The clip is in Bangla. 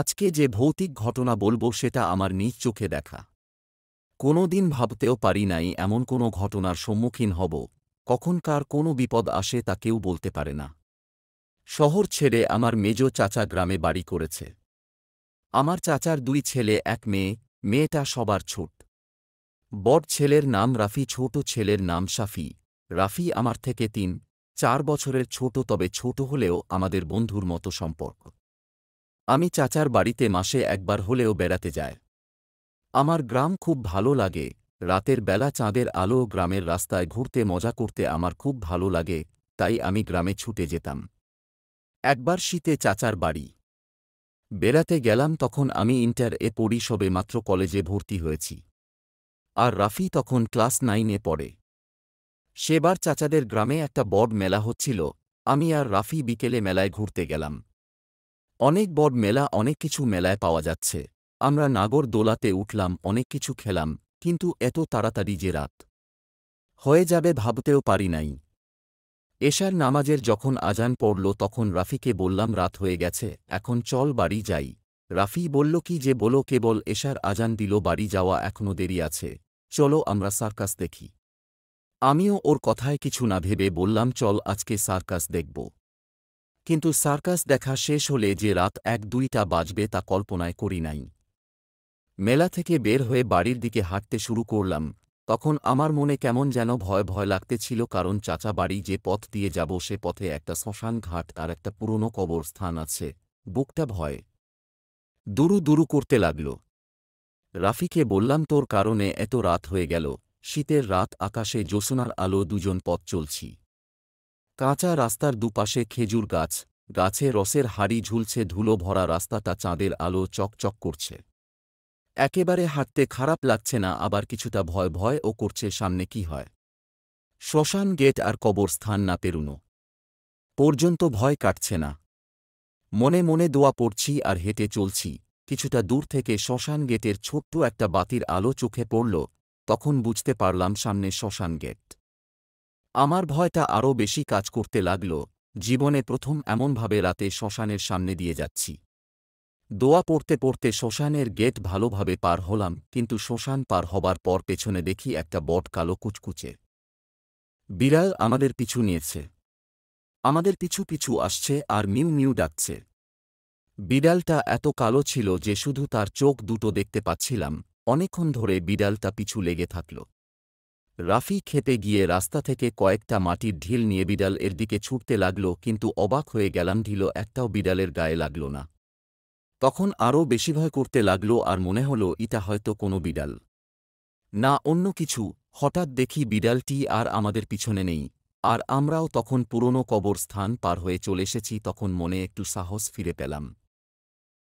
আজকে যে ভৌতিক ঘটনা বলবো সেটা আমার নিজ চোখে দেখা কোনো দিন ভাবতেও পারি নাই এমন কোনো ঘটনার সম্মুখীন হব কখনকার কোনো বিপদ আসে তা কেউ বলতে পারে না শহর ছেড়ে আমার মেজ চাচা গ্রামে বাড়ি করেছে আমার চাচার দুই ছেলে এক মেয়ে মেয়েটা সবার ছোট বড় ছেলের নাম রাফি ছোট ছেলের নাম সাফি রাফি আমার থেকে তিন চার বছরের ছোট তবে ছোট হলেও আমাদের বন্ধুর মতো সম্পর্ক আমি চাচার বাড়িতে মাসে একবার হলেও বেড়াতে যায় আমার গ্রাম খুব ভালো লাগে রাতের বেলা চাঁদের আলো গ্রামের রাস্তায় ঘুরতে মজা করতে আমার খুব ভালো লাগে তাই আমি গ্রামে ছুটে যেতাম একবার শীতে চাচার বাড়ি বেড়াতে গেলাম তখন আমি ইন্টার এ পড়ি সবে মাত্র কলেজে ভর্তি হয়েছি আর রাফি তখন ক্লাস নাইনে পড়ে সেবার চাচাদের গ্রামে একটা বড় মেলা হচ্ছিল আমি আর রাফি বিকেলে মেলায় ঘুরতে গেলাম অনেক বড় মেলা অনেক কিছু মেলায় পাওয়া যাচ্ছে আমরা নাগর দোলাতে উঠলাম অনেক কিছু খেলাম কিন্তু এত তাড়াতাড়ি যে রাত হয়ে যাবে ভাবতেও পারি নাই এশার নামাজের যখন আজান পড়ল তখন রাফিকে বললাম রাত হয়ে গেছে এখন চল বাড়ি যাই রাফি বলল কি যে বলো কেবল এশার আজান দিল বাড়ি যাওয়া এখনও দেরি আছে চলো আমরা সার্কাস দেখি আমিও ওর কথায় কিছু না ভেবে বললাম চল আজকে সার্কাস দেখব কিন্তু সার্কাস দেখা শেষ হলে যে রাত এক দুইটা বাজবে তা কল্পনায় করি নাই মেলা থেকে বের হয়ে বাড়ির দিকে হাঁটতে শুরু করলাম তখন আমার মনে কেমন যেন ভয় ভয় লাগতেছিল কারণ চাচা বাড়ি যে পথ দিয়ে যাব সে পথে একটা শ্মশান ঘাট আর একটা পুরনো কবর স্থান আছে বুকটা ভয় দুরু দুরু করতে লাগল রাফিকে বললাম তোর কারণে এত রাত হয়ে গেল শীতের রাত আকাশে জোসনার আলো দুজন পথ চলছি কাঁচা রাস্তার দুপাশে খেজুর গাছ গাছে রসের হাড়ি ঝুলছে ধুলো ভরা রাস্তাটা চাঁদের আলো চকচক করছে একেবারে হাঁটতে খারাপ লাগছে না আবার কিছুটা ভয় ভয় ও করছে সামনে কি হয় শ্মশান গেট আর কবর স্থান না পেরুনো পর্যন্ত ভয় কাটছে না মনে মনে দোয়া পড়ছি আর হেঁটে চলছি কিছুটা দূর থেকে শ্মশান গেটের ছোট্ট একটা বাতির আলো চোখে পড়ল তখন বুঝতে পারলাম সামনে শ্মশান গেট আমার ভয়টা আরও বেশি কাজ করতে লাগল জীবনে প্রথম এমনভাবে রাতে শ্মশানের সামনে দিয়ে যাচ্ছি দোয়া পড়তে পড়তে শ্মশানের গেট ভালোভাবে পার হলাম কিন্তু শ্মশান পার হবার পর পেছনে দেখি একটা বট কালো কুচকুচে বিড়াল আমাদের পিছু নিয়েছে আমাদের পিছু পিছু আসছে আর মিউ মিউ ডাকছে বিড়ালটা এত কালো ছিল যে শুধু তার চোখ দুটো দেখতে পাচ্ছিলাম অনেকক্ষণ ধরে বিড়ালটা পিছু লেগে থাকল রাফি খেতে গিয়ে রাস্তা থেকে কয়েকটা মাটির ঢিল নিয়ে বিড়াল এর দিকে ছুটতে লাগল কিন্তু অবাক হয়ে গেলাম ঢিল একটাও বিড়ালের গায়ে লাগল না তখন আরও বেশি ভয় করতে লাগল আর মনে হল ইটা হয়তো কোনো বিড়াল না অন্য কিছু হঠাৎ দেখি বিড়ালটি আর আমাদের পিছনে নেই আর আমরাও তখন পুরনো কবর স্থান পার হয়ে চলে এসেছি তখন মনে একটু সাহস ফিরে পেলাম